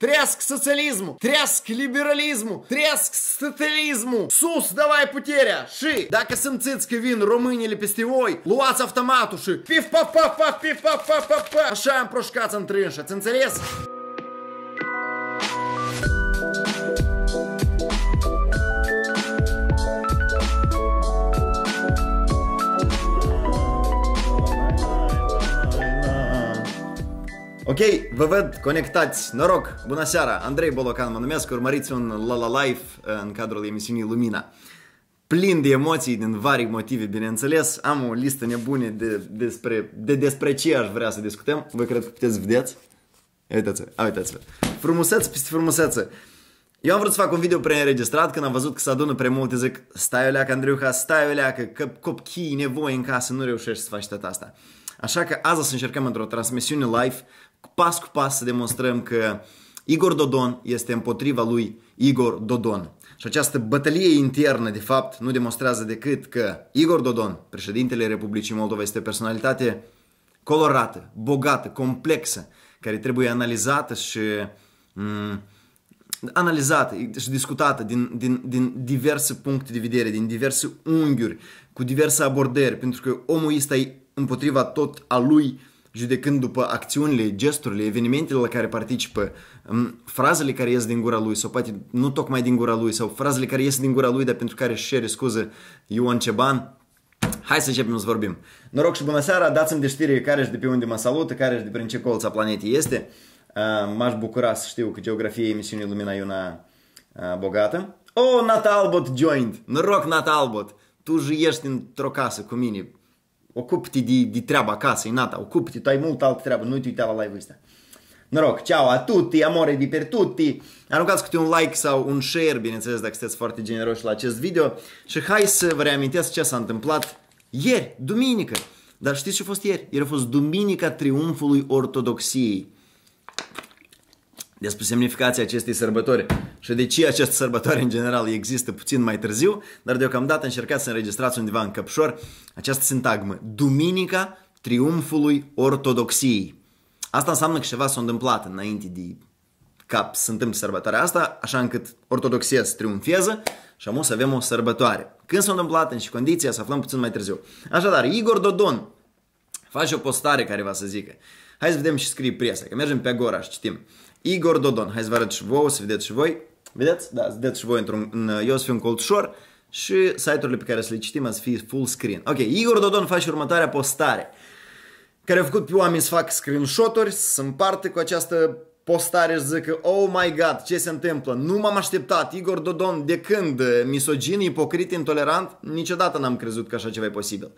Треск социализму, треск лібералізму, треск статилізму. Сус, давай потеря. Ши. Дака Семцицький він Румині Лепестєвой. Луац автоматуши. Пів-пав-пав-пав, пів-пав-пав-пав-пав. Шаєм прошка центриша. Цинцерес. Ok, vă văd conectați. Noroc! Bună seara! Andrei Bolocan mă numesc, urmăriți un La La Life uh, în cadrul emisiunii Lumina. Plin de emoții din vari motive, bineînțeles. Am o listă nebune de despre, de despre ce aș vrea să discutăm. Vă cred că puteți vedeți. Uitați-vă, uitați-vă. Frumusețe peste frumusețe. Eu am vrut să fac un video preînregistrat când am văzut că se adună prea multe, zic stai o leacă, Andreuca, stai o leacă, că copchii nevoie în casă, nu reușești să faci tot asta. Așa că azi o să încercăm într-o transmisiune live pas cu pas să demonstrăm că Igor Dodon este împotriva lui Igor Dodon. Și această bătălie internă, de fapt, nu demonstrează decât că Igor Dodon, președintele Republicii Moldova, este o personalitate colorată, bogată, complexă, care trebuie analizată și m- mm, analizată și discutată din, din, din diverse puncte de vedere, din diverse unghiuri, cu diverse abordări, pentru că omul ăsta e împotriva tot a lui judecând după acțiunile, gesturile, evenimentele la care participă, frazele care ies din gura lui sau poate nu tocmai din gura lui sau frazele care ies din gura lui, dar pentru care își cere scuză Ion Ceban, Hai să începem să vorbim. Noroc și bună seara, dați-mi de știri care și de pe unde mă salută, care și de prin ce colț a planetei este. M-aș bucura să știu că geografia emisiunii Lumina e una bogată. Oh, Nat Albot joined! Noroc, Nat Albot! Tu ești într-o casă cu mine, ocupă te de, de treaba acasă, Nata, ocupă te tu ai mult altă treabă, nu te uita la live ăsta. Noroc, ciao a tutti, amore di per tutti. Aruncați câte un like sau un share, bineînțeles, dacă sunteți foarte generoși la acest video. Și hai să vă reamintesc ce s-a întâmplat ieri, duminică. Dar știți ce a fost ieri? Ieri a fost Duminica Triumfului Ortodoxiei despre semnificația acestei sărbători și de ce această sărbătoare în general există puțin mai târziu, dar deocamdată încercați să înregistrați undeva în căpșor această sintagmă, Duminica Triumfului Ortodoxiei. Asta înseamnă că ceva s-a întâmplat înainte de ca să întâmple sărbătoarea asta, așa încât ortodoxia să triumfeze și am o să avem o sărbătoare. Când s-a întâmplat, în și condiția, să aflăm puțin mai târziu. Așadar, Igor Dodon face o postare care va să zică. Hai să vedem și scrie presa, că mergem pe Agora și citim. Igor Dodon. Hai să vă arăt și vouă, să vedeți și voi. Vedeți? Da, să vedeți și voi într-un... Eu să fiu un colțșor și site-urile pe care să le citim să fie full screen. Ok, Igor Dodon face următoarea postare care a făcut pe oameni să fac screenshot-uri, să împarte cu această postare și zică Oh my god, ce se întâmplă? Nu m-am așteptat, Igor Dodon, de când? Misogin, ipocrit, intolerant? Niciodată n-am crezut că așa ceva e posibil.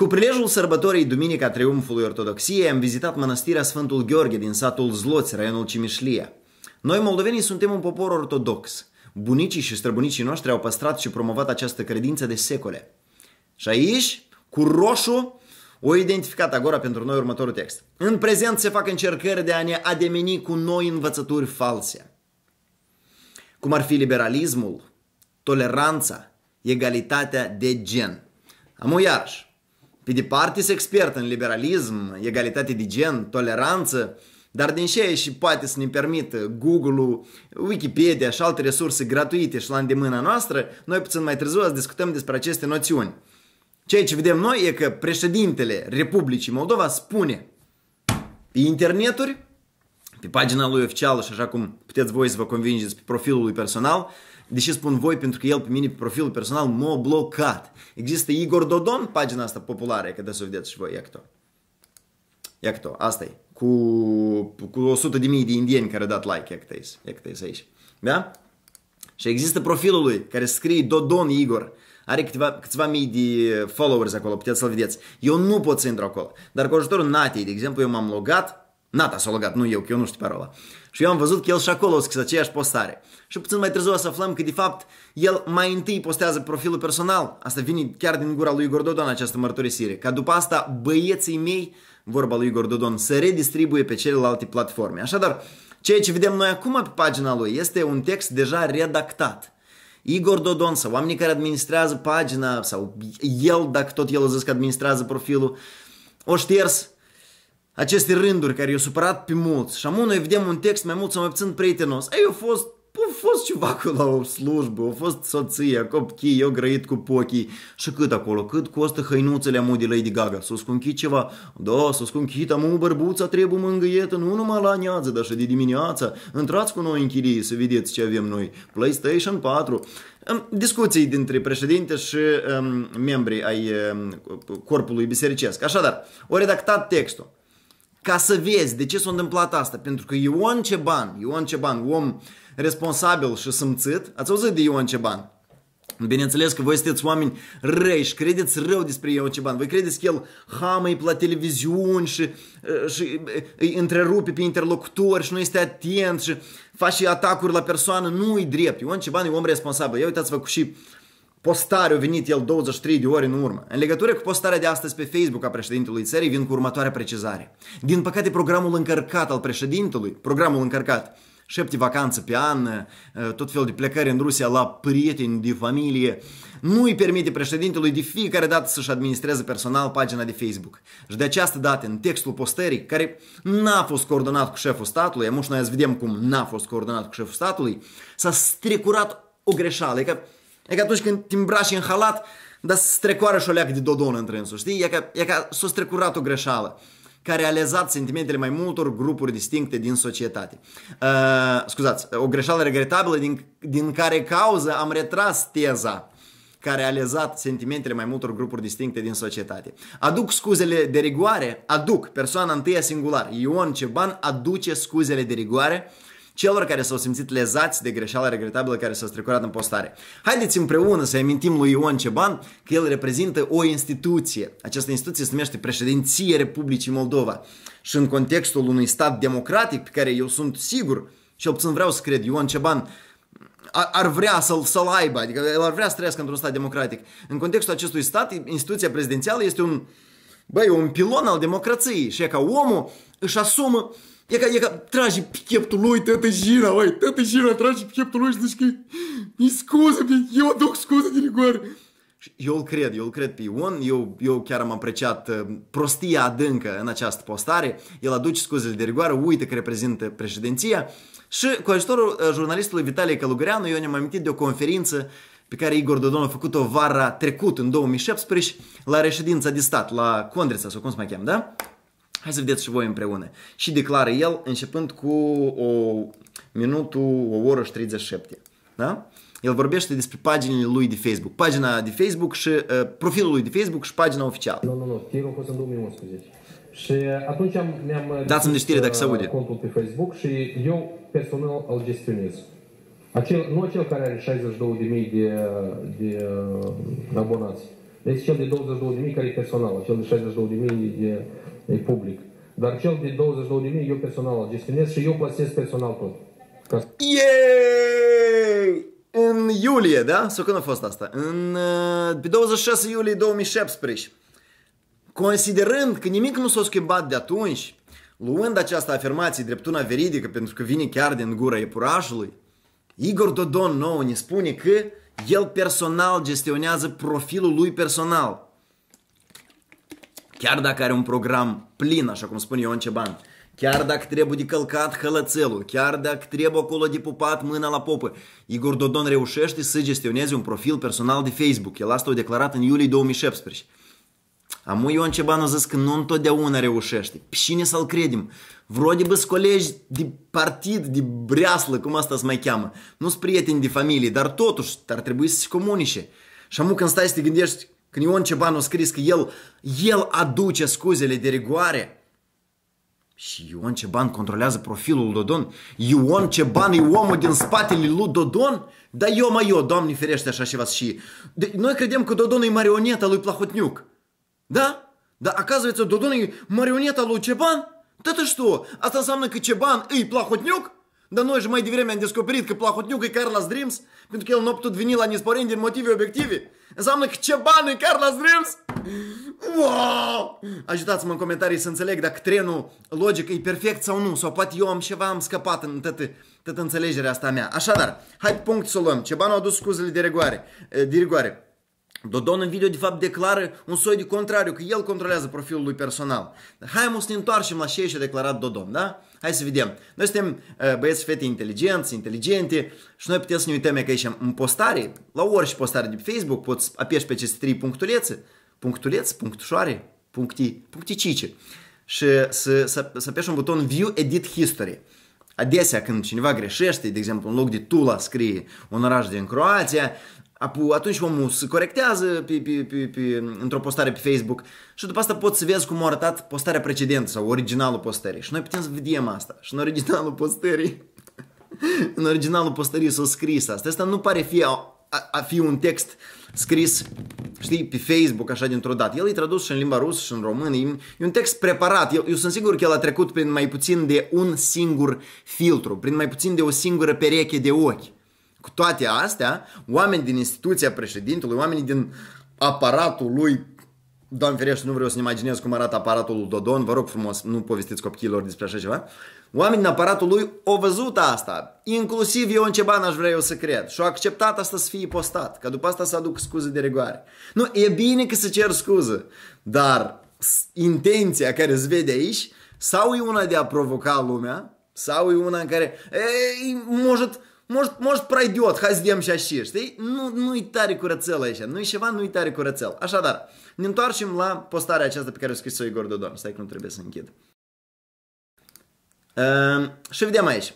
Cu prilejul sărbătorii Duminica Triumfului Ortodoxiei am vizitat mănăstirea Sfântul Gheorghe din satul Zloți, raionul Cimișlia. Noi moldovenii suntem un popor ortodox. Bunicii și străbunicii noștri au păstrat și promovat această credință de secole. Și aici, cu roșu, o identificat Agora pentru noi următorul text. În prezent se fac încercări de a ne ademeni cu noi învățături false. Cum ar fi liberalismul, toleranța, egalitatea de gen. Am o iarăși. Pe de se expert în liberalism, egalitate de gen, toleranță, dar din ce și poate să ne permită Google-ul, Wikipedia și alte resurse gratuite și la îndemâna noastră, noi puțin mai târziu să discutăm despre aceste noțiuni. Ceea ce vedem noi e că președintele Republicii Moldova spune pe interneturi, pe pagina lui oficială și așa cum puteți voi să vă convingeți pe profilul lui personal, Deși spun voi, pentru că el pe mine, pe profilul personal, m-a blocat. Există Igor Dodon, pagina asta populară, că da să o vedeți și voi, iacto. to asta e. Cu, cu 100 de mii de indieni care au dat like, i să aici. Da? Și există profilul lui care scrie Dodon Igor. Are câteva, câțiva mii de followers acolo, puteți să-l vedeți. Eu nu pot să intru acolo. Dar cu ajutorul Natei, de exemplu, eu m-am logat. Nata s-a logat, nu eu, că eu nu știu parola. Uh, și eu am văzut că el și acolo a scris aceeași postare. Și puțin mai târziu o să aflăm că, de fapt, el mai întâi postează profilul personal. Asta vine chiar din gura lui Igor Dodon, această mărturisire. Ca după asta, băieții mei, vorba lui Igor Dodon, să redistribuie pe celelalte platforme. Așadar, ceea ce vedem noi acum pe pagina lui este un text deja redactat. Igor Dodon sau oamenii care administrează pagina sau el, dacă tot el a zis că administrează profilul, o șters aceste rânduri care i-au supărat pe mulți. Și amu, noi vedem un text mai mult sau mai puțin prietenos. Ei, eu fost a fost ceva acolo la o slujbă, a fost soția, copchii, eu grăit cu pochii. Și cât acolo? Cât costă hăinuțele amu de Lady Gaga? S-o scunchit ceva? Da, s-o scumpit amu bărbuța, trebuie mângâietă, nu numai la neață, dar și de dimineață, Intrați cu noi în chirie să vedeți ce avem noi. PlayStation 4. Discuții dintre președinte și um, membrii ai um, corpului bisericesc. Așadar, o redactat textul. Ca să vezi de ce s-a întâmplat asta. Pentru că Ion Ceban, Ion Ceban, om responsabil și sâmțit, ați auzit de Ion Ceban? Bineînțeles că voi sunteți oameni răi și credeți rău despre Ion Ceban. Voi credeți că el hamă la televiziuni și, uh, și uh, îi întrerupe pe interlocutori și nu este atent și face atacuri la persoană. Nu-i drept. Ion Ceban e om responsabil. Ia uitați-vă cu și Postare a venit el 23 de ori în urmă. În legătură cu postarea de astăzi pe Facebook a președintelui țării vin cu următoarea precizare. Din păcate, programul încărcat al președintelui, programul încărcat, șepte vacanțe pe an, eh, tot fel de plecări în Rusia la prieteni de familie, nu îi permite președintelui de fiecare dată să-și administreze personal pagina de Facebook. Și de această dată, în textul postării, care n-a fost coordonat cu șeful statului, am noi să vedem cum n-a fost coordonat cu șeful statului, s-a strecurat o greșeală, că E ca atunci când te îmbraci în halat, dar se strecoară și o leacă de dodon între însul, știi? E ca, e ca s-a strecurat o greșeală care a lezat sentimentele mai multor grupuri distincte din societate. Uh, scuzați, o greșeală regretabilă din, din care cauză am retras teza care a lezat sentimentele mai multor grupuri distincte din societate. Aduc scuzele de rigoare, aduc, persoana întâia singular, Ion Ceban aduce scuzele de rigoare uh, celor care s-au simțit lezați de greșeala regretabilă care s-a strecurat în postare. Haideți împreună să amintim lui Ion Ceban că el reprezintă o instituție. Această instituție se numește Președinție Republicii Moldova. Și în contextul unui stat democratic pe care eu sunt sigur, și obțin vreau să cred, Ion Ceban ar vrea să-l, să aibă, adică el ar vrea să trăiască într-un stat democratic. În contextul acestui stat, instituția prezidențială este un, băi, un pilon al democrației și e ca omul își asumă uh, E ca, e ca trage pieptul lui tătă Jira, oi, tătă Jira, trage pieptul lui și zici că mi scuze, eu aduc scuze din rigoare. eu îl cred, eu îl cred pe Ion, eu, eu chiar am apreciat uh, prostia adâncă în această postare, el aduce scuzele de rigoare, uite că reprezintă președinția și cu ajutorul uh, jurnalistului Vitalie Călugăreanu eu ne-am amintit de o conferință pe care Igor Dodon a făcut-o vara trecut, în 2017, la reședința de stat, la Condrița, sau cum se mai cheamă, da? Hai să vedeți și voi împreună. Și declară el începând cu o minutul, o oră și 37. Da? El vorbește despre paginile lui de Facebook. Pagina de Facebook și uh, profilul lui de Facebook și pagina oficială. Nu, nu, nu. Chirul a fost în 2011. Și uh, atunci am, mi-am uh, Dați-mi știre dacă se aude. Uh, contul pe Facebook și eu personal îl gestionez. Acel, nu acel care are 62.000 de, de abonați. Deci cel de 22.000 care e personal, cel de 62.000 de e public. Dar cel din 22 de mii eu personal îl gestionez și eu plasez personal tot. Ca... Yay! În iulie, da? Sau când a fost asta? În uh, 26 iulie 2017. Considerând că nimic nu s-a schimbat de atunci, luând această afirmație drept una veridică pentru că vine chiar din gura iepurașului, Igor Dodon nou ne spune că el personal gestionează profilul lui personal – Chiar dacă are un program plin, așa cum spune Ion Ceban, chiar dacă trebuie de călcat hălățelul, chiar dacă trebuie acolo de pupat mâna la popă, Igor Dodon reușește să gestioneze un profil personal de Facebook. El asta a declarat în iulie 2017. Amu Ion Ceban a zis că nu întotdeauna reușește. Pe cine să-l credem? Vrode bă colegi de partid, de breaslă, cum asta se mai cheamă. Nu s prieteni de familie, dar totuși ar trebui să se comunice. Și amu când stai să te gândești, când Ion Ceban a scris că el, el aduce scuzele de rigoare, și Ion Ceban controlează profilul lui Dodon. Ion Ceban e omul din spatele lui Dodon? Da eu mai eu, Doamne ferește așa ceva și... De, noi credem că Dodon e marioneta lui Plahotniuc. Da? Dar оказывается, Dodon e marioneta lui Ceban? Da ты что? Asta înseamnă că Ceban e Plahotniuc? Dar noi și mai devreme am descoperit că Plahotniuc e Carlos Dreams. Pentru că el nu a putut veni la nispărin din motive obiective. Înseamnă că ce bani Carla Dreams? Wow! Ajutați-mă în comentarii să înțeleg dacă trenul logic e perfect sau nu. Sau poate eu am ceva, am scăpat în tătă, toată înțelegerea asta mea. Așadar, hai punct să o luăm. bani au adus scuzele de rigoare. De rigoare. Dodon în video de fapt declară un soi de contrariu, că el controlează profilul lui personal. Hai să ne întoarcem la ce și-a declarat Dodon, da? Hai să vedem. Noi suntem uh, băieți fete inteligenți, inteligente și noi putem să ne uităm că aici în postare, la orice postare de pe Facebook, poți apeși pe aceste trei punctulețe, punctulețe, punctușoare, puncti, puncticice și să, să, să apeși un buton View Edit History. Adesea când cineva greșește, de exemplu, în loc de Tula scrie un oraș din Croația, atunci omul se corectează pe, pe, pe, pe, într-o postare pe Facebook și după asta poți să vezi cum a arătat postarea precedentă sau originalul postării. Și noi putem să vedem asta. Și în originalul postării, în originalul postării s-a scris asta. Asta nu pare fi a, a fi un text scris, știi, pe Facebook, așa dintr-o dată. El e tradus și în limba rusă și în română. E, e un text preparat. Eu, eu sunt sigur că el a trecut prin mai puțin de un singur filtru, prin mai puțin de o singură pereche de ochi. Cu toate astea, oameni din instituția președintelui, oamenii din aparatul lui Doamne ferește, nu vreau să-mi imaginez cum arată aparatul lui Dodon, vă rog frumos, nu povestiți copiilor despre așa ceva. Oamenii din aparatul lui au văzut asta, inclusiv eu în ce bani aș vrea eu să cred și au acceptat asta să fie postat, ca după asta să aduc scuze de regoare. Nu, e bine că se cer scuze, dar intenția care se vede aici sau e una de a provoca lumea, sau e una în care, ei, может, Может, может пройдет, хаздем сейчас щи, și așa, știi? Nu, nu-i tare curățel aici, nu-i ceva, nu-i tare curățel. Așadar, ne întoarcem la postarea aceasta pe care o scris-o Igor Dodon. Stai că nu trebuie să închid. Uh, și vedem aici.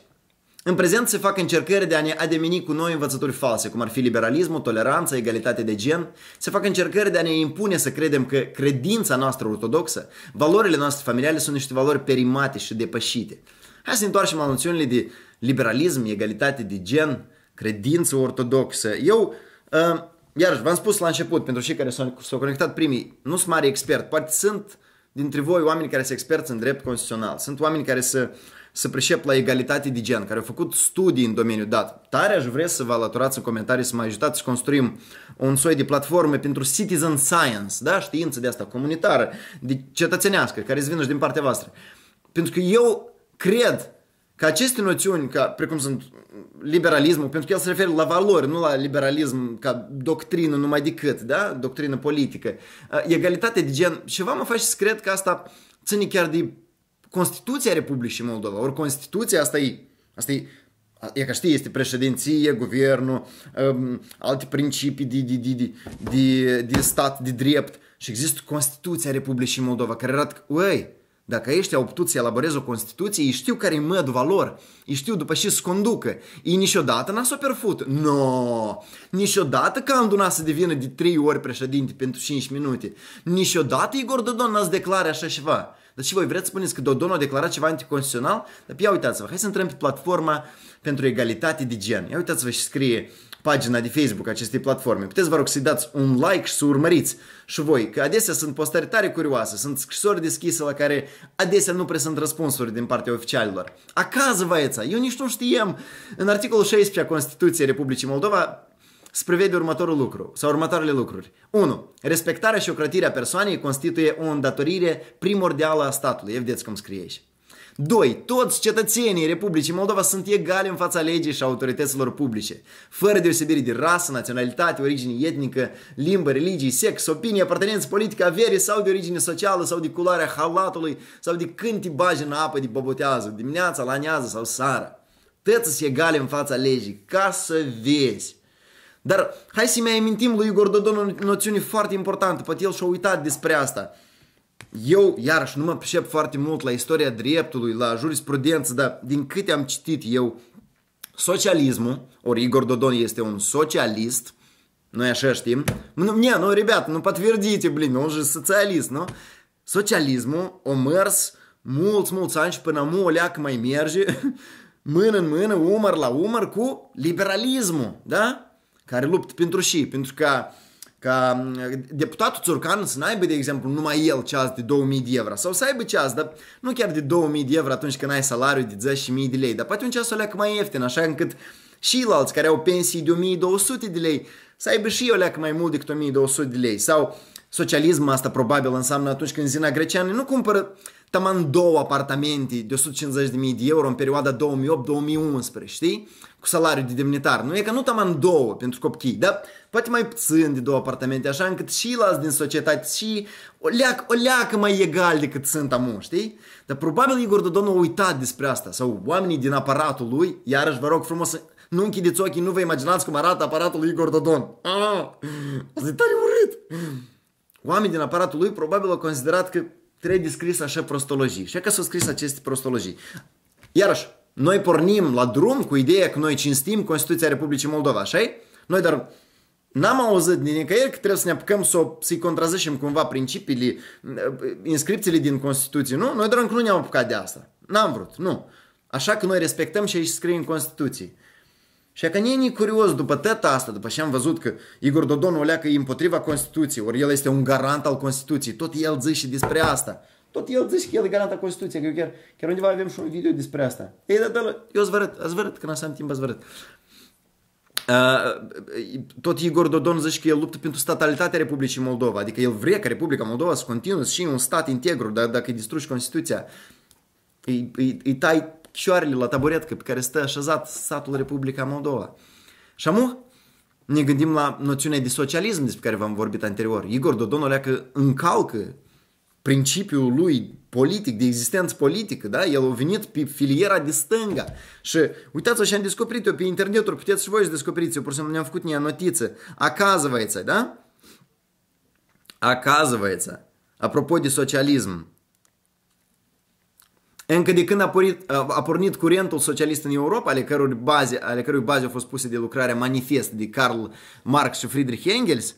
În prezent se fac încercări de a ne ademeni cu noi învățături false, cum ar fi liberalismul, toleranța, egalitate de gen. Se fac încercări de a ne impune să credem că credința noastră ortodoxă, valorile noastre familiale sunt niște valori perimate și depășite. Hai să ne întoarcem la noțiunile de uh, liberalism, egalitate de gen, credință ortodoxă. Eu, uh, iarăși, v-am spus la început, pentru cei care s-au, s-au conectat primii, nu sunt mare expert, poate sunt dintre voi oameni care sunt experți în drept constituțional, sunt oameni care să să pricep la egalitate de gen, care au făcut studii în domeniul dat. Tare aș vrea să vă alăturați în comentarii, să mă ajutați să construim un soi de platforme pentru citizen science, da? știință de asta comunitară, de cetățenească, care îți vină și din partea voastră. Pentru că eu cred că aceste noțiuni, ca, precum sunt liberalismul, pentru că el se referă la valori, nu la liberalism ca doctrină numai decât, da? Doctrină politică. Egalitate de gen, ceva mă face să cred că asta ține chiar de Constituția Republicii Moldova. Ori Constituția asta e, asta e E ca știi, este președinție, guvernul, um, alte principii de, de, de, de, de, de stat, de drept. Și există Constituția Republicii Moldova, care arată că, uai, dacă ăștia au putut să elaborez o Constituție, ei știu care i mădul valor, ei știu după ce se conducă. Ei niciodată n-a s-o perfut. No! Niciodată că am să devină de trei ori președinte pentru 5 minute. Niciodată Igor Dodon n-a să declare așa ceva. și voi vreți să spuneți că Dodon a declarat ceva anticonstituțional? Dar ia uitați-vă, hai să intrăm pe platforma pentru egalitate de gen. Ia uitați-vă și scrie pagina de Facebook acestei platforme. Puteți, vă rog, să-i dați un like și să urmăriți și voi, că adesea sunt postări tare curioase, sunt scrisori deschise la care adesea nu prea sunt răspunsuri din partea oficialilor. Acasă, văieța, eu nici nu știem. În articolul 16 a Constituției Republicii Moldova se prevede următorul lucru sau următoarele lucruri. 1. Respectarea și ocrătirea persoanei constituie o îndatorire primordială a statului. E vedeți cum scrie aici. 2. Toți cetățenii Republicii Moldova sunt egali în fața legii și autorităților publice, fără deosebire de rasă, naționalitate, origine etnică, limbă, religie, sex, opinie, apartenență politică, avere sau de origine socială sau de culoarea halatului sau de când te bagi în apă de bobotează, dimineața, la nează sau sara. Tăți sunt egali în fața legii, ca să vezi. Dar hai să-i mai amintim lui Igor Dodon o noțiune foarte importantă, poate el și-a uitat despre asta – eu, iarăși, nu mă pricep foarte mult la istoria dreptului, la jurisprudență, dar din câte am citit eu, socialismul, ori Igor Dodon este un socialist, noi așa știm, nu, nu, nu, ребята, nu подтвердите, blin, nu, socialist, nu? Socialismul o mers mulți, mulți ani și până mu o leacă mai merge, mână în mână, umăr la umăr cu liberalismul, da? Care luptă pentru și, pentru că ca mm, deputatul Țurcan să n-aibă, de exemplu, numai el ceas de 2000 de euro sau să aibă ceas, dar nu chiar de 2000 de euro atunci când ai salariu de 10.000 de lei, dar poate un ceas o leacă mai ieftin, așa încât și alți care au pensii de 1200 de lei să aibă și o leacă mai mult decât 1200 de lei. Sau socialism asta probabil înseamnă atunci când Zina greceană nu cumpără taman două apartamente de 150.000 de euro în perioada 2008-2011, știi? Cu salariu de demnitar. Nu e că nu taman două pentru copii, dar poate mai puțin de două apartamente, așa încât și las din societate și o leac, o leacă mai egal decât sunt amu, știi? Dar probabil Igor Dodon a uitat despre asta sau oamenii din aparatul lui, iarăși vă rog frumos nu închideți ochii, nu vă imaginați cum arată aparatul lui Igor Dodon. Ah! asta e tare urât! Oamenii din aparatul lui probabil au considerat că trebuie scris așa prostologii. Și că s-au scris aceste prostologii. Iarăși, noi pornim la drum cu ideea că noi cinstim Constituția Republicii Moldova, așa -i? Noi dar n-am auzit din nicăieri că trebuie să ne apucăm să, să-i contrazicem cumva principiile, inscripțiile din Constituție, nu? Noi doar încă nu ne-am apucat de asta. N-am vrut, nu. Așa că noi respectăm și aici scrie în Constituție. Și că nu e curios după tăta asta, după ce am văzut că Igor Dodon o leacă împotriva Constituției, ori el este un garant al Constituției, tot el zice despre asta. Tot el zice că el e garant al Constituției, că eu chiar, chiar undeva avem și un video despre asta. Ei, da, da, eu zvărât, că n am timp zvărât. Uh, tot Igor Dodon zice că el luptă pentru statalitatea Republicii Moldova, adică el vrea ca Republica Moldova să continue și un stat integru, dar dacă îi distrugi Constituția, îi, îi, îi tai picioarele la taburetcă pe care stă așezat satul Republica Moldova. Și amu, ne gândim la noțiunea de socialism despre care v-am vorbit anterior. Igor Dodon o leacă încalcă principiul lui politic, de existență politică, da? El a venit pe filiera de stânga și uitați-vă și am descoperit-o pe internetul, puteți și voi să descoperiți, eu pur și simplu ne-am făcut nea notiță. Оказывается, da? Оказывается, apropo de socialism, încă de când a pornit, a pornit curentul socialist în Europa, ale cărui baze, ale cărui baze au fost puse de lucrarea Manifest de Karl Marx și Friedrich Engels,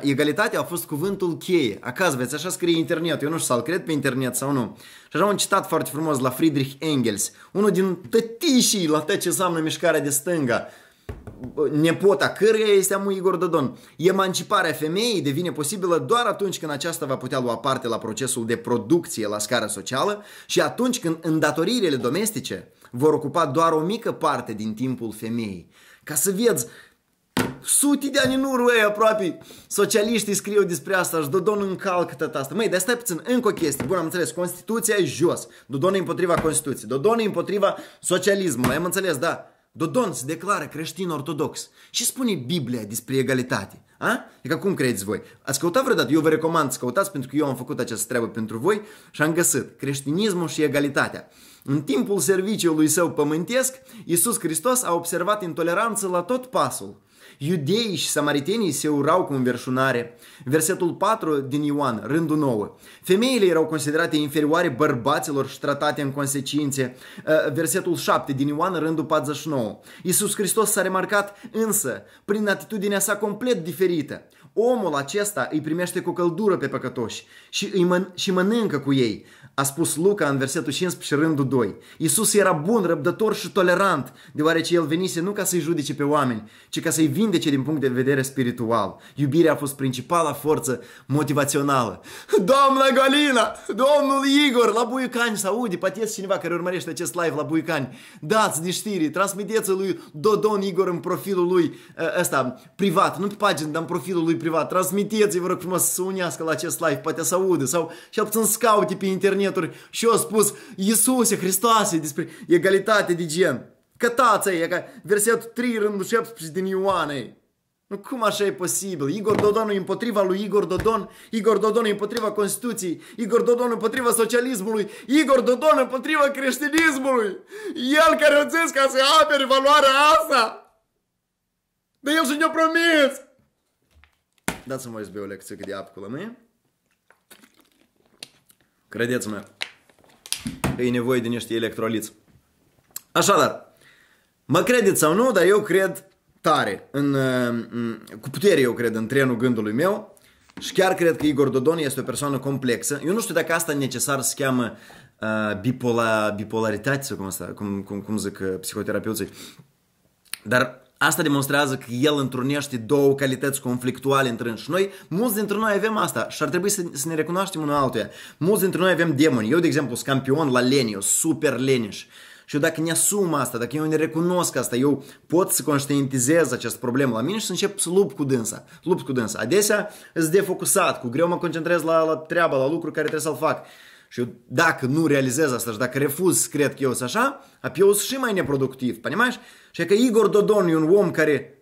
egalitatea a fost cuvântul cheie. Acasă, veți, așa scrie internet, eu nu știu să-l cred pe internet sau nu. Și așa am citat foarte frumos la Friedrich Engels, unul din tătișii la tot ce înseamnă mișcarea de stânga, nepota căreia este amul Igor Dodon. Emanciparea femeii devine posibilă doar atunci când aceasta va putea lua parte la procesul de producție la scară socială și atunci când îndatoririle domestice vor ocupa doar o mică parte din timpul femeii. Ca să vezi, sute de ani în urmă, aproape, socialiștii scriu despre asta și Dodon încalcă tot asta. Măi, dar stai puțin, încă o chestie. Bun, am înțeles, Constituția e jos. Dodon e împotriva Constituției. Dodon e împotriva socialismului. Am înțeles, da. Dodon se declară creștin ortodox. Și spune Biblia despre egalitate? A? E ca cum credeți voi? Ați căutat vreodată? Eu vă recomand să căutați pentru că eu am făcut această treabă pentru voi și am găsit creștinismul și egalitatea. În timpul serviciului său pământesc, Iisus Hristos a observat intoleranță la tot pasul. Iudeii și samaritenii se urau cu înverșunare. Versetul 4 din Ioan, rândul 9. Femeile erau considerate inferioare bărbaților și tratate în consecințe. Uh, versetul 7 din Ioan, rândul 49. Iisus Hristos s-a remarcat însă prin atitudinea sa complet diferită. Omul acesta îi primește cu căldură pe păcătoși și, îi mân- și mănâncă cu ei a spus Luca în versetul 15 rândul 2. Iisus era bun, răbdător și tolerant, deoarece el venise nu ca să-i judece pe oameni, ci ca să-i vindece din punct de vedere spiritual. Iubirea a fost principala forță motivațională. Doamna Galina, domnul Igor, la Buicani să aude, poate cineva care urmărește acest live la Buicani. Dați de știri, transmiteți lui Dodon Igor în profilul lui ă, ăsta privat, nu pe pagină, dar în profilul lui privat. Transmiteți, vă rog frumos, să unească la acest live, poate să audă sau și puțin scaute pe internet neturi și eu spus Iisuse Hristoase despre egalitate de gen. Cătați e ca versetul 3, rândul 17 din Ioanei. Nu, cum așa e posibil? Igor Dodon e împotriva lui Igor Dodon, Igor Dodon e împotriva Constituției, Igor Dodon împotriva socialismului, Igor Dodon împotriva creștinismului. El care a zis ca să apere valoarea asta. Dar el și ne-a promis. Dați-mi voi o lecție de apă cu lămâie. Credeți-mă, e nevoie de niște electroliți. Așadar, mă credeți sau nu, dar eu cred tare, în, uh, cu putere eu cred în trenul gândului meu și chiar cred că Igor Dodon este o persoană complexă. Eu nu știu dacă asta necesar se cheamă uh, bipola, bipolaritate, cum, cum, cum, cum zic uh, psihoterapeuții, dar Asta demonstrează că el întrunește două calități conflictuale între și noi. Mulți dintre noi avem asta și ar trebui să, să ne recunoaștem unul altuia. Mulți dintre noi avem demoni. Eu, de exemplu, sunt campion la leni, eu super leniș. Și eu dacă ne asum asta, dacă eu ne recunosc asta, eu pot să conștientizez acest problem la mine și să încep să lupt cu dânsa. Lupt cu dânsa. Adesea sunt defocusat, cu greu mă concentrez la, la treaba, la lucruri care trebuie să-l fac. Și dacă nu realizez asta și dacă refuz să cred că eu sunt așa, apoi eu sunt și mai neproductiv, понимаешь? Și că Igor Dodon e un om care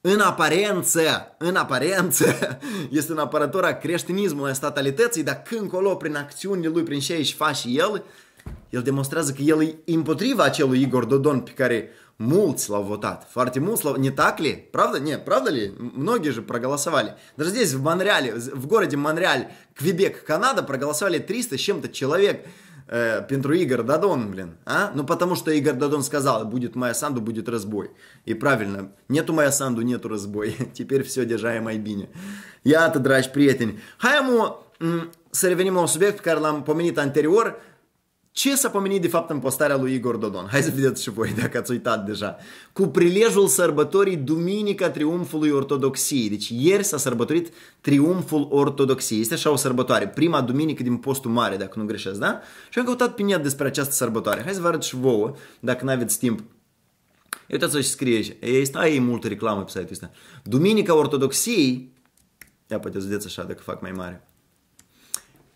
în aparență, în aparență, este un apărător a creștinismului, a statalității, dar când colo prin acțiunile lui, prin ce își face el, el demonstrează că el e împotriva acelui Igor Dodon pe care mult slavotat, foarte mult слав... Не так ли? Правда? Нет, правда ли? Многие же проголосовали. Даже здесь, в Монреале, в городе Монреаль, Квебек, Канада, проголосовали 300 с чем-то человек э, Пентру Игорь Дадон, блин, а? Ну, потому что Игорь Дадон сказал, будет моя санду, будет разбой. И правильно, нету моя санду, нету разбой. Теперь все держая майбине. Я-то драч приятель. Хай ему соревнемал субъект, карлам поменит антериор, Ce s-a pomenit de fapt în postarea lui Igor Dodon? Hai să vedeți și voi dacă ați uitat deja. Cu prilejul sărbătorii Duminica Triumfului Ortodoxiei. Deci ieri s-a sărbătorit Triumful Ortodoxiei. Este așa o sărbătoare. Prima duminică din postul mare, dacă nu greșesc, da? Și am căutat pe net despre această sărbătoare. Hai să vă arăt și vouă, dacă nu aveți timp. Uitați-vă și scrie aici. Este, ai multă reclamă pe site-ul ăsta. Duminica Ortodoxiei. Ia, puteți vedeți așa dacă fac mai mare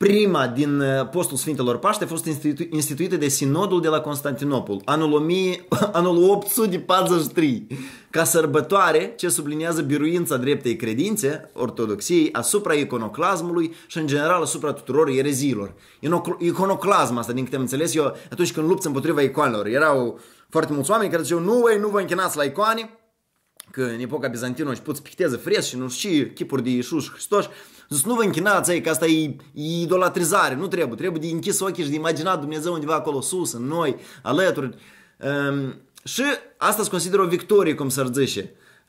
prima din uh, postul Sfintelor Paște a fost institu- instituită de Sinodul de la Constantinopol, anul, 1000, anul 843, ca sărbătoare ce subliniază biruința dreptei credințe, ortodoxiei, asupra iconoclasmului și în general asupra tuturor ereziilor. Iconoclasm asta, din câte am înțeles eu, atunci când lupți împotriva icoanelor, erau foarte mulți oameni care ziceau, nu, ei, nu vă închinați la icoane, că în epoca bizantină își puți picteze fresc și nu știu chipuri de Iisus și Hristos, Zis, nu vă închinați aici, că asta e, e idolatrizare, nu trebuie, trebuie de închis ochii și de imaginat Dumnezeu undeva acolo sus, în noi, alături. Um, și asta se consideră o victorie, cum s-ar zice,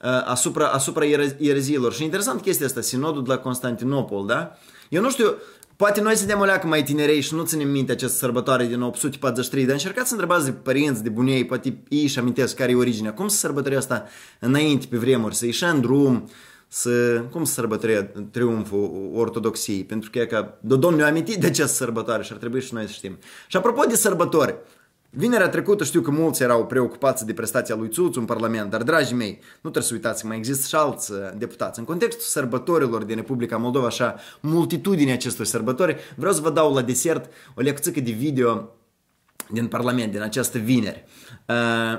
eh, asupra, asupra ierezilor. Și interesant chestia asta, sinodul de la Constantinopol, da? Eu nu știu, Poate noi suntem o leacă mai tinerei și nu ținem minte această sărbătoare din 843, dar încercați să întrebați de părinți, de bunei, poate ei își amintesc care e originea. Cum se sărbătorea asta înainte pe vremuri? Să ieșe în drum, să, cum să sărbătorea triumful ortodoxiei, pentru că e ca, Dodon ne-a amintit de ce sărbătoare și ar trebui și noi să știm. Și apropo de sărbători, Vinerea trecută știu că mulți erau preocupați de prestația lui Țuțu în Parlament, dar, dragii mei, nu trebuie să uitați că mai există și alți uh, deputați. În contextul sărbătorilor din Republica Moldova, așa, multitudinea acestor sărbători, vreau să vă dau la desert o lecuțică de video din Parlament, din această vineri. Uh,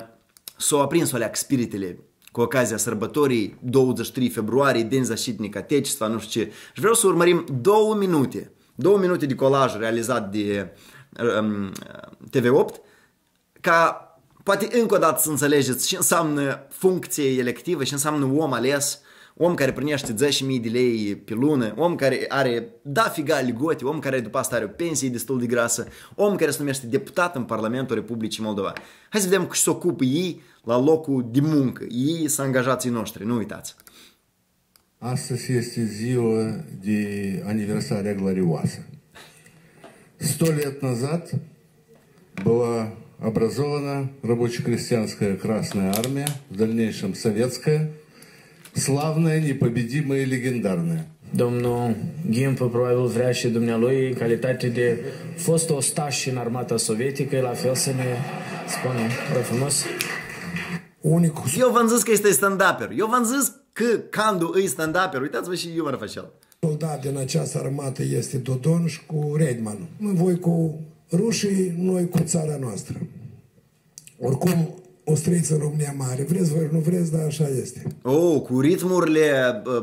s-au aprins o leac spiritele cu ocazia sărbătorii 23 februarie, Din Zașitnic Atecistva, nu știu ce. Și vreau să urmărim două minute, două minute de colaj realizat de um, TV8, ca poate încă o dată să înțelegeți ce înseamnă funcție electivă, ce înseamnă om ales, uh, om care primește 10.000 de lei pe lună, om care are, da, figa ligote, om care după asta are o pensie destul de grasă, om care se numește deputat în Parlamentul Republicii Moldova. Hai să vedem cum se ocupă ei la locul de muncă. Ei sunt angajații noștri, nu uitați. Astăzi este ziua de aniversare glorioasă. Сто лет назад была образована рабоче-крестьянская Красная Армия, в дальнейшем советская – Slavne, непобедимая legendarne. легендарная. Domnul Gimp probabil vrea și dumnealui în calitate de fost ostaș în armata sovietică, la fel să ne spună, rog frumos. Unicus. Eu v-am zis că este stand uper Eu v-am zis că Candu e stand -upper. Uitați-vă și eu răfășe Soldat din această armată este Dodon și cu Redman. Voi cu rușii, noi cu țara noastră. Oricum, Ostriță în România Mare. Vreți voi, nu vreți, dar așa este. Oh, cu ritmurile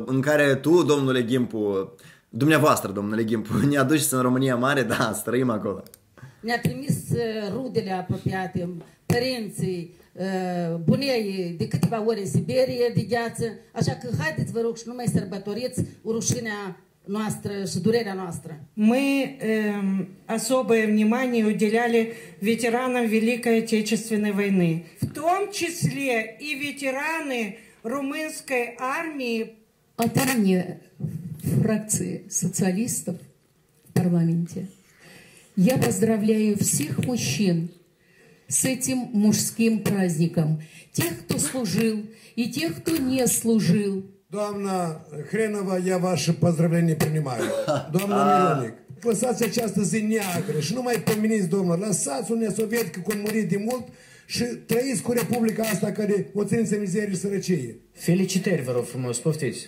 în care tu, domnule Gimpu, dumneavoastră, domnule Gimpu, ne aduci în România Mare, da, străim acolo. Ne-a trimis uh, rudele apropiate, um, părinții, uh, bunei de câteva ore în Siberie de gheață, așa că haideți, vă rog, și nu mai sărbătoriți rușinea noastră și durerea noastră. Мы э, особое внимание уделяли ветеранам Великой Отечественной войны, в том числе и ветераны румынской армии. Потание фракции социалистов в парламенте. Я поздравляю всех мужчин с этим мужским праздником. Тех, кто служил, и тех, кто не служил. Doamna Hrenova, я ваши поздравления принимаю. Doamna ah. Mironic, păsați această zi neagră și nu mai pomeniți, domnul. Lăsați Uniunea Sovietică cum murit de mult și trăiți cu Republica asta care o țință mizerie și sărăcie. Felicitări, vă rog frumos, poftiți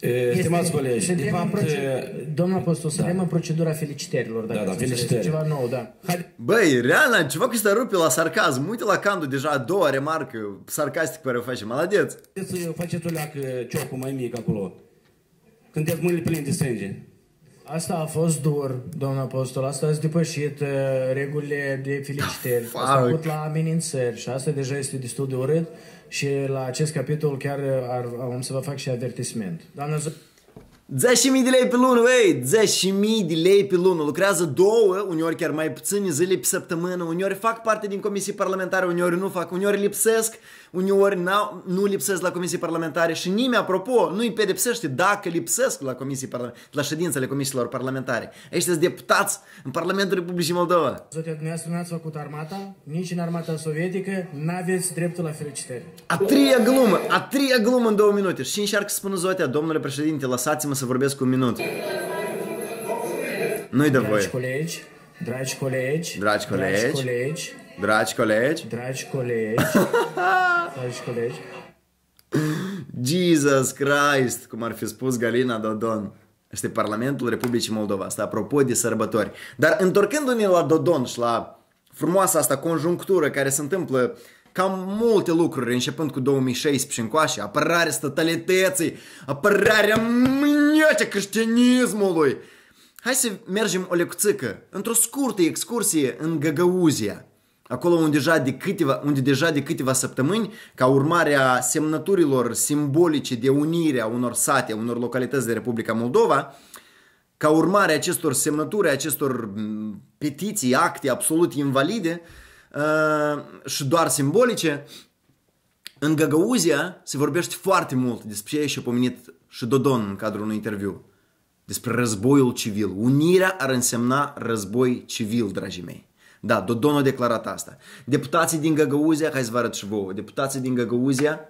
este, Stimați colegi, de fapt... Proced... Domnul Apostol, da. suntem în procedura felicitărilor. Dacă da, da, felicitări. Ceva nou, da. Hai... Băi, Reana, ceva cu se rupe la sarcasm. Uite la Candu, deja a doua remarcă sarcastic pe care o face. Maladeț! Să faceți o leacă ciocul mai mic acolo. Când mâinile pline de sânge. Asta a fost dur, domnul apostol, asta ați depășit uh, regulile de felicitări, a da, făcut la amenințări și asta deja este destul de urât și la acest capitol chiar uh, ar, am să vă fac și avertisment. Doamna 10.000 de lei pe lună, ei! 10.000 de lei pe lună. Lucrează două, uneori chiar mai puțin zile pe săptămână, uneori fac parte din comisii parlamentare, uneori nu fac, uneori lipsesc uneori nu lipsesc la comisii parlamentare și nimeni, apropo, nu îi pedepsește dacă lipsesc la comisii parlamentare, la ședințele comisiilor parlamentare. Aici sunt deputați în Parlamentul Republicii Moldova. Dumneavoastră nu ați făcut armata, nici în armata sovietică, n-aveți dreptul la felicitări. A treia glumă, a treia glumă în două minute. Și încearcă să spună Zotea, domnule președinte, lăsați-mă să vorbesc un minut. Nu-i de voie. Dragi colegi, dragi colegi, dragi colegi, dragi colegi Dragi colegi. Dragi colegi. Dragi colegi. Jesus Christ, cum ar fi spus Galina Dodon. Este Parlamentul Republicii Moldova. Asta apropo de sărbători. Dar întorcându-ne la Dodon și la frumoasa asta conjunctură care se întâmplă cam multe lucruri, începând cu 2016 încoace, apărarea statalității, apărarea mâniatea creștinismului. Hai să mergem o lecuțică, într-o scurtă excursie în Găgăuzia. Acolo unde deja de câteva, unde deja de câteva săptămâni, ca urmare a semnăturilor simbolice de unire a unor sate, a unor localități de Republica Moldova, ca urmare a acestor semnături, a acestor petiții, acte absolut invalide uh, și doar simbolice, în Găgăuzia se vorbește foarte mult despre ce și pomenit și Dodon în cadrul unui interviu. Despre războiul civil. Unirea ar însemna război civil, dragii mei. Da, Dodon a declarat asta. Deputații din Găgăuzia, hai să vă arăt și vouă, deputații din Găgăuzia,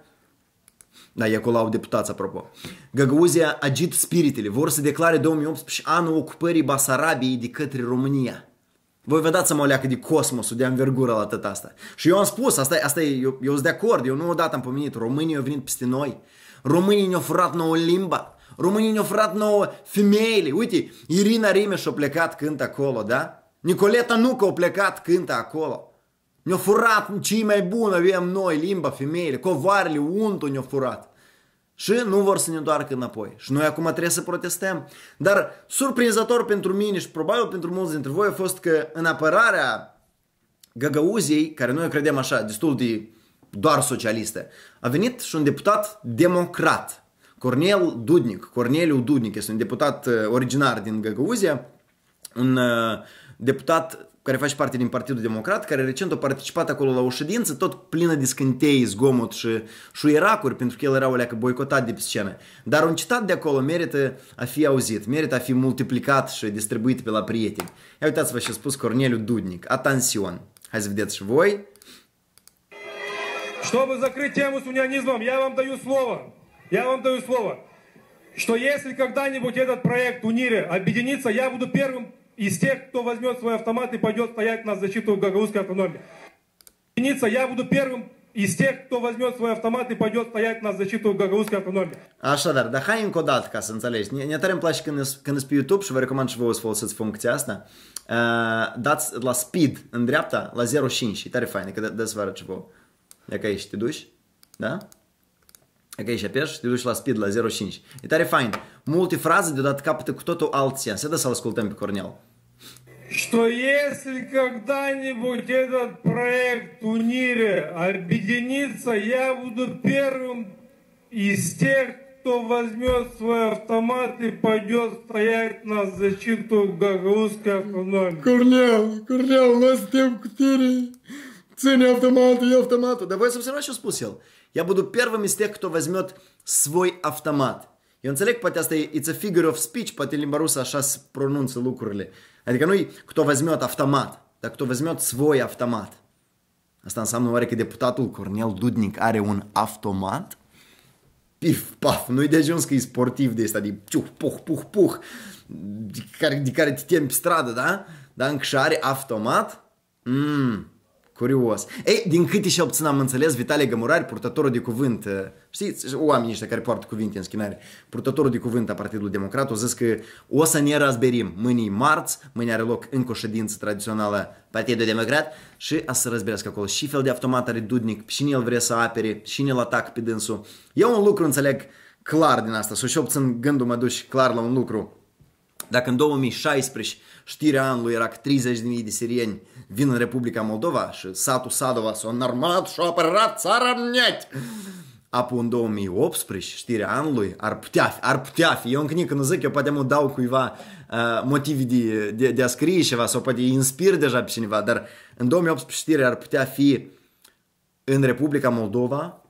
da, e acolo au deputați, apropo. Găgăuzia agit spiritele, vor să declare 2018 anul ocupării Basarabiei de către România. Voi vă dați să mă leacă de cosmosul, de amvergură la tot asta. Și eu am spus, asta, asta e, eu, eu sunt de acord, eu nu odată am pomenit, românii au venit peste noi. Românii ne-au furat nouă limba, românii ne-au furat nouă femeile. Uite, Irina Rimeș a plecat cânt acolo, da? Nicoleta nu că a plecat cântă acolo. Ne-a furat cei mai buni avem noi, limba femeile, covarele, untul ne-a furat. Și nu vor să ne întoarcă înapoi. Și noi acum trebuie să protestăm. Dar surprinzător pentru mine și probabil pentru mulți dintre voi a fost că în apărarea Găgăuziei, care noi credem așa, destul de doar socialiste, a venit și un deputat democrat, Cornel Dudnic. Corneliu Dudnic este un deputat uh, originar din Găgăuzia, un uh, deputat care face parte din Partidul Democrat, care recent a participat acolo la o ședință tot plină de scântei, zgomot și șuieracuri, pentru că el era o leacă boicotat de pe scenă. Dar un citat de acolo merită a fi auzit, merită a fi multiplicat și distribuit pe la prieteni. Ia uitați-vă ce a spus Corneliu Dudnic. Atențion! Hai să vedeți și voi. Чтобы закрыть тему с унионизмом, я вам даю слово. Я вам даю слово, что если когда-нибудь этот проект УНИРе объединится, я буду первым из тех, кто возьмет свой автомат и пойдет стоять на защиту гагаузской автономии. Я буду первым из тех, кто возьмет свой автомат и пойдет стоять на защиту гагаузской автономii. Așadar, dar hai încă o dată ca să înțelegi. Ne tare îmi place când, când pe YouTube și vă recomand și vouă să folosiți funcția asta. Uh, dați la speed în dreapta la 0.5 și tare fain, că dați vă arăt ce vouă. Dacă aici te duci, da? Again, pești, te duci la speed, la 0,5. E tare fain. Multe fraze deodată capătă cu totul altceva. Să da să-l ascultăm pe Cornel. что если когда-нибудь этот проект Унире объединится, я буду первым из тех, кто возьмет свой автомат и пойдет стоять на защиту гагаузской автономии. Корнел, Корнел, у нас тем кутири. Цены автомату и автомату. Давай, я собственно, что спустил. Я буду первым из тех, кто возьмет свой автомат. Eu înțeleg, poate asta e it's a figure of speech, poate limba rusă așa se pronunță lucrurile. Adică nu-i кто возьмет автомат, dar кто возьмет свой автомат. Asta înseamnă oare că deputatul Cornel Dudnic are un automat? Pif, paf, nu-i de ajuns că e sportiv de ăsta, de ciuh, puh, puh, puh, de care, de care te temi pe stradă, da? Dar încă și are automat? Mmm, Curios. Ei, din câte și obțin am înțeles, Vitalie Gămurari, purtătorul de cuvânt, uh, știți, oamenii ăștia care poartă cuvinte în schinare, purtătorul de cuvânt a Partidului Democrat, o zis că o să ne razberim. mâinii marți, mâine are loc încă o ședință tradițională Partidul Democrat și a să răzberească acolo. Și fel de automat are Dudnic, și el vrea să apere, și el atac pe dânsul. Eu un lucru înțeleg clar din asta, să și obțin gândul mă duci clar la un lucru dacă în 2016 știrea anului era că 30.000 de sirieni vin în Republica Moldova și satul Sadova s-a înarmat și a apărat țara în Apoi în 2018 știrea anului ar putea fi, ar putea fi. Eu încă nici când zic, eu poate mă dau cuiva uh, de, de, de, a scrie ceva sau poate inspir deja pe cineva, dar în 2018 știrea ar putea fi în Republica Moldova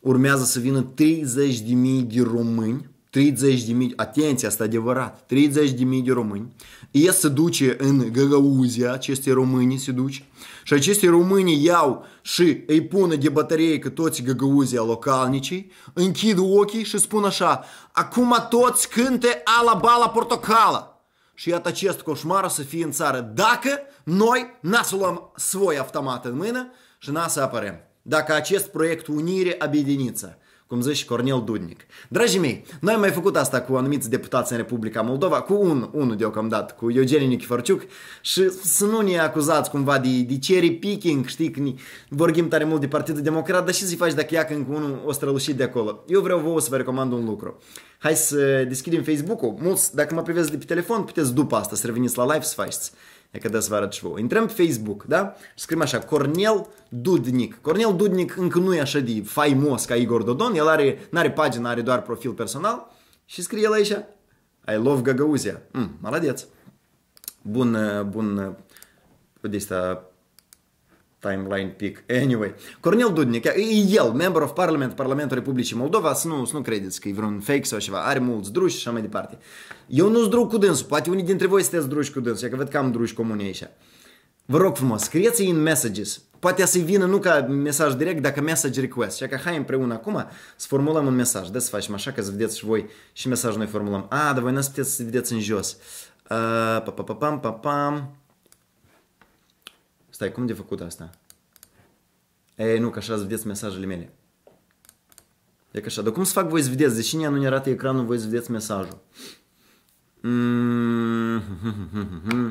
urmează să vină 30.000 de români 30 de mii, atenție, asta adevărat, 30 de mii de români, e se duce în Găgăuzia, aceste români se duce, și aceste români iau și îi pună de baterie că toți Găgăuzia localnicii, închid ochii și spun așa, acum toți cânte ala bala portocala. Și iată acest coșmar să fie în țară dacă noi n să luăm svoi automat în mână și n să apărăm. Dacă acest proiect Unire Объединится – cum zici, Cornel Dudnic. Dragii mei, noi am mai făcut asta cu anumiți deputați în Republica Moldova, cu un, unul deocamdată, cu Eugeniu Nichiforciuc și să nu ne acuzați cumva de, de cherry picking, știi, că vorbim tare mult de Partidul Democrat, dar și să faci dacă ia când unul o strălușit de acolo? Eu vreau vouă să vă recomand un lucru. Hai să deschidem Facebook-ul. Mulți, dacă mă privesc de pe telefon, puteți după asta să reveniți la live să faceți. E că să vă arăt și vouă. Intrăm pe Facebook, da? Și scriem așa, Cornel Dudnic. Cornel Dudnic încă nu e așa de faimos ca Igor Dodon, el are, n-are pagină, are doar profil personal. Și scrie el aici, I love Gagauzia. Mm, maladeț. Bun, bun, uh, de asta timeline pic. Anyway, Cornel Dudnic, e el, member of parliament, Parlamentul Republicii Moldova, să nu, să nu credeți că e vreun fake sau ceva, are mulți druși și așa mai departe. Eu nu-s drug cu dânsul, poate unii dintre voi sunteți druși cu dânsul, că văd că am druși comuni aici. Vă rog frumos, scrieți-i în messages. Poate să-i vină nu ca mesaj direct, dacă message request. Și că hai împreună acum să formulăm un mesaj. De să facem așa că să vedeți și voi și mesajul noi formulăm. A, dar voi n-ați să vedeți în jos. Uh, pa, pa, pa, pam, pa, pam. Stai, cum de făcut asta? E, nu, că așa vedeți mesajele mele. E că așa, dar cum să fac voi să vedeți? De ea nu ne arată ecranul, voi să vedeți mesajul. Mm-hmm.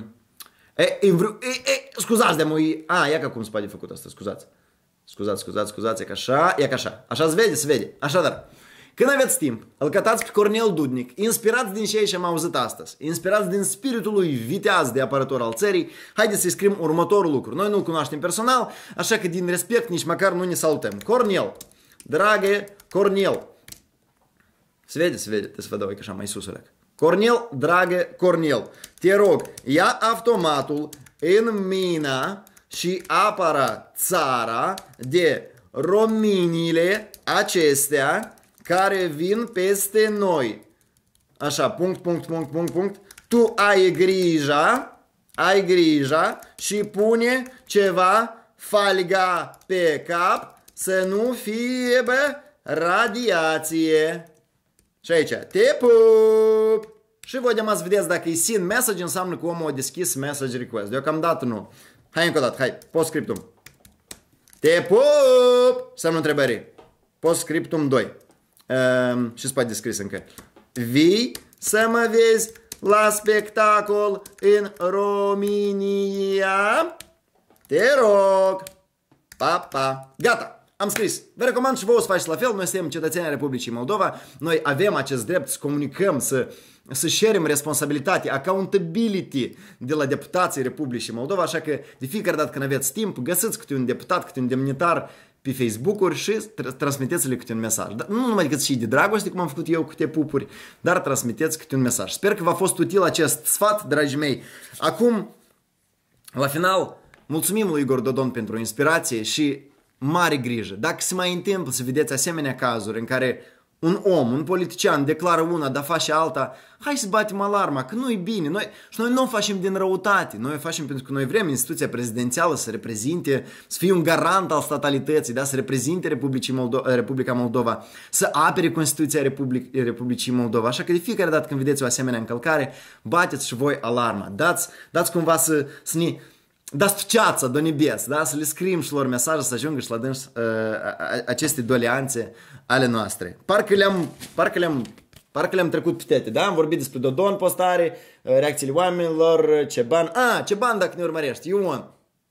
E, e, vreau, e, e, scuzați de moi. A, ia că cum se poate făcut asta, scuzați. Scuzați, scuzați, scuzați, e că așa, e că așa. Așa se vede, se vede. dar. Când aveți timp, îl cătați pe Cornel Dudnic, inspirați din ceea ce am auzit astăzi, inspirați din spiritul lui viteaz de apărător al țării, haideți să-i scrim următorul lucru. Noi nu-l cunoaștem personal, așa că din respect nici măcar nu ne salutăm. Cornel, dragă Cornel, se vede, se vede, te să vă dau așa mai sus, Oleg. Cornel, dragă Cornel, te rog, ia automatul în mina și apara țara de rominile acestea care vin peste noi. Așa, punct, punct, punct, punct, punct. Tu ai grija, ai grija și pune ceva falga pe cap să nu fie, bă, radiație. Și aici, te pup! Și voi de să vedeți dacă e sin message înseamnă că omul a deschis message request. Deocamdată nu. Hai încă o dată, hai, postscriptum. Te pup! întrebări. Post Postscriptum 2. Ehm, și spate descris încă. Vii să mă vezi la spectacol în România? Te rog! Pa, pa! Gata! Am scris. Vă recomand și vouă să faceți la fel. Noi suntem cetățenii Republicii Moldova. Noi avem acest drept să comunicăm, să, să șerim responsabilitate, accountability de la deputații Republicii Moldova. Așa că de fiecare dată când aveți timp, găsiți câte un deputat, câte un demnitar pe Facebook-uri și transmiteți-le câte un mesaj. Da, nu numai decât și de dragoste, cum am făcut eu cu te pupuri, dar transmiteți câte un mesaj. Sper că v-a fost util acest sfat, dragii mei. Acum, la final, mulțumim lui Igor Dodon pentru inspirație și mare grijă. Dacă se mai întâmplă să vedeți asemenea cazuri în care un om, un politician declară una, dar face alta, hai să batem alarma, că nu-i bine. Noi, și noi nu o facem din răutate, noi o facem pentru că noi vrem instituția prezidențială să reprezinte, să fie un garant al statalității, da? să reprezinte Moldo- Republica Moldova, să apere Constituția Republic- Republicii Moldova. Așa că de fiecare dată când vedeți o asemenea încălcare, bateți și voi alarma. Dați, dați cumva să, să ne Dasfceață de nebes, da? să le scriem și lor mesaje, să ajungă și la dâns uh, aceste doleanțe ale noastre. Parcă le-am, parcă le-am Parcă le-am trecut pe tete, da? Am vorbit despre Dodon postare, uh, reacțiile oamenilor, uh, Ceban. A, Ceban dacă ne urmărești, Ion,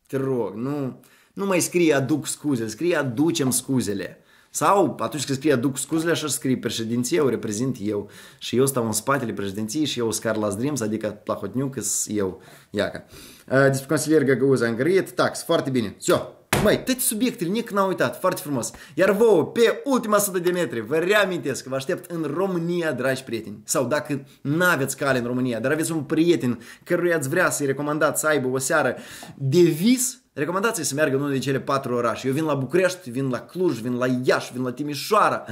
te rog, nu, nu mai scrie aduc scuze, scrie aducem scuzele. Sau atunci când scrie aduc scuzele, așa scrie președinție, eu reprezint eu. Și eu stau în spatele președinției și eu Scar la Dreams, adică că eu. Iaca. Despre consilier Găgăuza grăiet, tax, foarte bine. Cio, Mai, toate subiectele, nic n-au uitat, foarte frumos. Iar vouă, pe ultima sută de metri, vă reamintesc că vă aștept în România, dragi prieteni. Sau dacă n-aveți cale în România, dar aveți un prieten căruia ați vrea să-i recomandați să aibă o seară de vis, Recomandație să meargă în unul din cele patru orașe. Eu vin la București, vin la Cluj, vin la Iași, vin la Timișoara.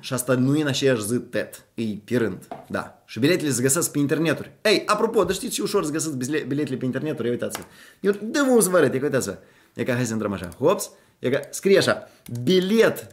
Și asta nu e în aceeași zi TET. E pe rând. Da. Și biletele se găsesc pe interneturi. Ei, apropo, dar știți ce ușor se găsesc biletele pe interneturi? uitați-vă. Eu de vă să vă arăt, ia uitați-vă. E ca, hai să intrăm așa. Hops. E ca, scrie așa. Bilet.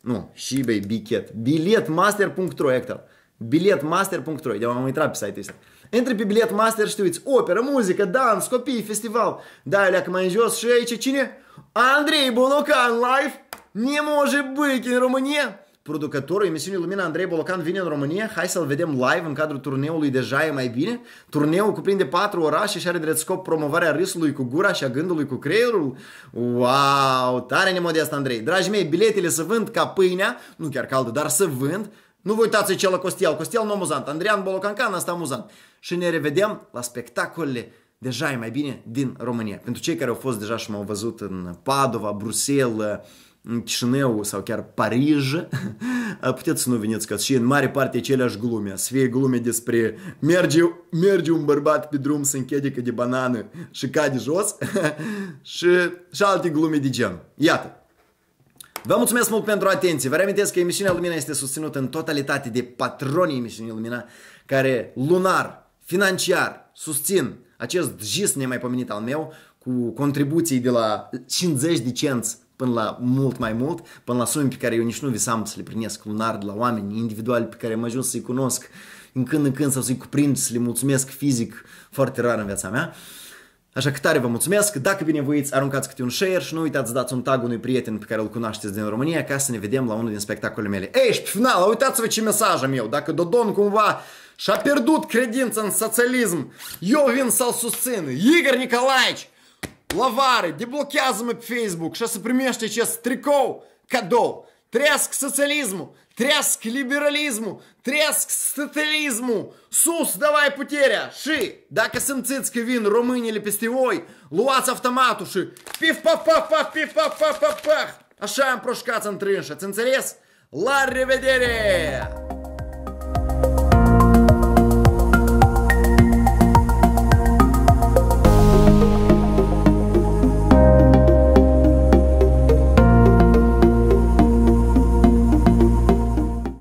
Nu, și bei, bichet. Biletmaster.ro, ia Biletmaster.ro. Eu m-am uitat pe site-ul ăsta. Între pe bilet master și uiți, operă, muzică, dans, copii, festival. Da, leacă mai în jos și aici cine? Andrei Bolocan live! Ne може быть în România! Producătorul emisiunii Lumina Andrei Bolocan vine în România. Hai să-l vedem live în cadrul turneului Deja e mai bine. Turneul cuprinde patru orașe și are drept scop promovarea râsului cu gura și a gândului cu creierul. Wow! Tare nemodest, Andrei! Dragii mei, biletele se vând ca pâinea, nu chiar caldă, dar se vând. Nu vă uitați ce la Costiel. Costiel nu amuzant. Andrian Bolocancan, asta amuzant și ne revedem la spectacolele deja e mai bine din România. Pentru cei care au fost deja și m-au văzut în Padova, Bruxelles, în Chișinău sau chiar Paris, puteți să nu veniți că și în mare parte e aceleași glume. Să fie glume despre merge, merge un bărbat pe drum să închede că de banană și cade jos și, și alte glume de gen. Iată, Vă mulțumesc mult pentru atenție. Vă reamintesc că emisiunea Lumina este susținută în totalitate de patronii emisiunii Lumina care lunar financiar susțin acest jis nemaipomenit al meu cu contribuții de la 50 de cenți până la mult mai mult, până la sume pe care eu nici nu visam să le primesc lunar de la oameni individuali pe care am ajuns să-i cunosc în când în când sau să-i cuprind, să le mulțumesc fizic foarte rar în viața mea. Uh, Așa că tare vă mulțumesc, dacă binevoiți aruncați câte un share și nu uitați să dați un tag unui prieten pe care îl cunoașteți din România ca să ne vedem la unul din spectacolele mele. Ei, și pe final, uitați-vă ce mesaj am eu, dacă Dodon cumva și-a pierdut credința în socialism, eu vin să-l susțin, Igor Nicolaevici, lavare, deblochează-mă pe Facebook și să primește acest tricou cadou. Trăiască socialismul! Тряск либерализму, тряск статализму. Сус, давай puterea și dacă sunt țiți că vin românile peste voi, luați automatul și pif paf paf paf pif paf paf paf paf. Așa împroșcați în trânșă, ți înțeles? La